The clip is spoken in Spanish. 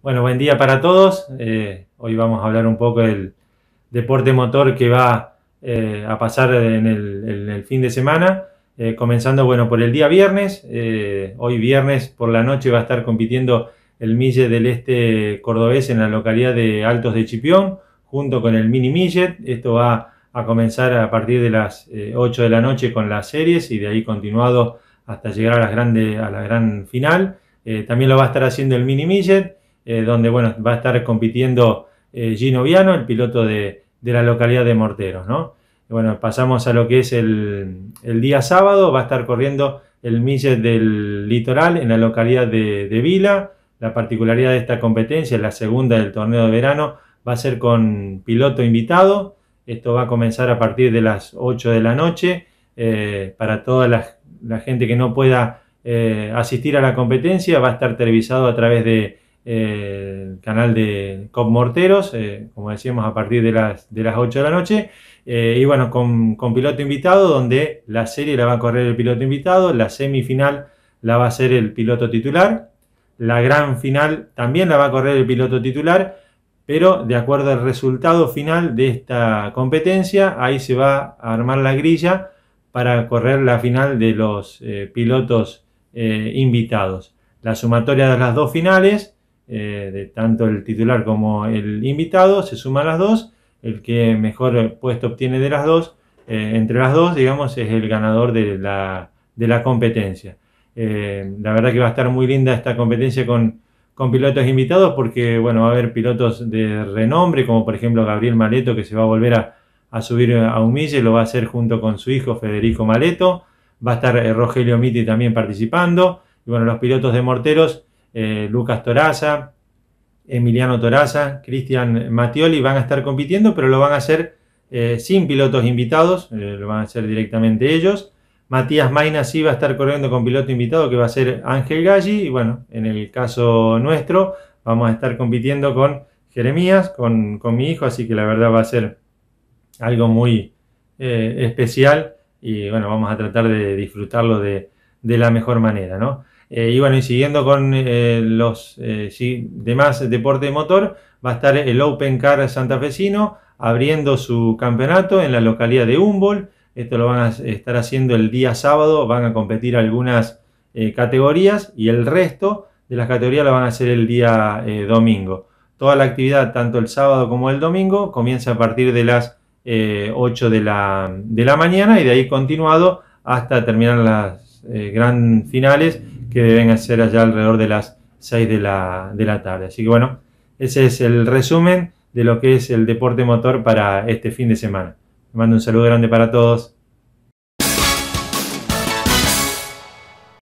Bueno, buen día para todos. Eh, hoy vamos a hablar un poco del deporte motor que va eh, a pasar en el, fin de semana. Eh, comenzando, bueno, por el día viernes. hoy viernes por la noche va a estar compitiendo el Mille del Este Cordobés en la localidad de Altos de Chipión, junto con el Mini Millet. Esto va a comenzar a partir de las 8 de la noche con las series y de ahí continuado hasta llegar a, las grandes a la gran final. también lo va a estar haciendo el Mini Millet. Eh, donde bueno, va a estar compitiendo eh, Gino Viano, el piloto de, la localidad de Morteros. ¿no? Bueno, pasamos a lo que es el, día sábado, va a estar corriendo el millet del litoral en la localidad de, Vila. La particularidad de esta competencia, la segunda del torneo de verano, va a ser con piloto invitado. Esto va a comenzar a partir de las 8 de la noche. Eh, para toda la, gente que no pueda asistir a la competencia, va a estar televisado a través de, el canal de COP Morteros, eh, como decíamos, a partir de las, 8 de la noche. Eh, y bueno, con, piloto invitado, donde la serie la va a correr el piloto invitado, la semifinal la va a hacer el piloto titular, la gran final también la va a correr el piloto titular, pero de acuerdo al resultado final de esta competencia, ahí se va a armar la grilla para correr la final de los eh, pilotos invitados. La sumatoria de las dos finales eh, de tanto el titular como el invitado, se suman las dos, el que mejor puesto obtiene de las dos, eh, entre las dos, digamos, es el ganador de la, de la competencia. Eh, la verdad que va a estar muy linda esta competencia con, pilotos invitados porque, bueno, va a haber pilotos de renombre, como por ejemplo Gabriel Maleto, que se va a volver a, subir a Humille, lo va a hacer junto con su hijo Federico Maleto, va a estar Rogelio Mitti también participando, y bueno, los pilotos de morteros eh, Lucas Toraza, Emiliano Toraza, Cristian Matioli van a estar compitiendo, pero lo van a hacer eh, sin pilotos invitados, eh, lo van a hacer directamente ellos. Matías Maina sí va a estar corriendo con piloto invitado, que va a ser Ángel Galli, y bueno, en el caso nuestro vamos a estar compitiendo con Jeremías, con, mi hijo, así que la verdad va a ser algo muy especial y bueno, vamos a tratar de disfrutarlo de, de la mejor manera, ¿no? Eh, y bueno, y siguiendo con eh, los eh, demás deportes de motor, va a estar el Open Car santafesino abriendo su campeonato en la localidad de Humboldt. Esto lo van a estar haciendo el día sábado, van a competir algunas categorías y el resto de las categorías lo van a hacer el día domingo. Toda la actividad, tanto el sábado como el domingo, comienza a partir de las 8 de la, mañana y de ahí continuado hasta terminar las eh, gran finales que deben hacer allá alrededor de las 6 de la, de la tarde. Así que bueno, ese es el resumen de lo que es el deporte motor para este fin de semana. mando un saludo grande para todos.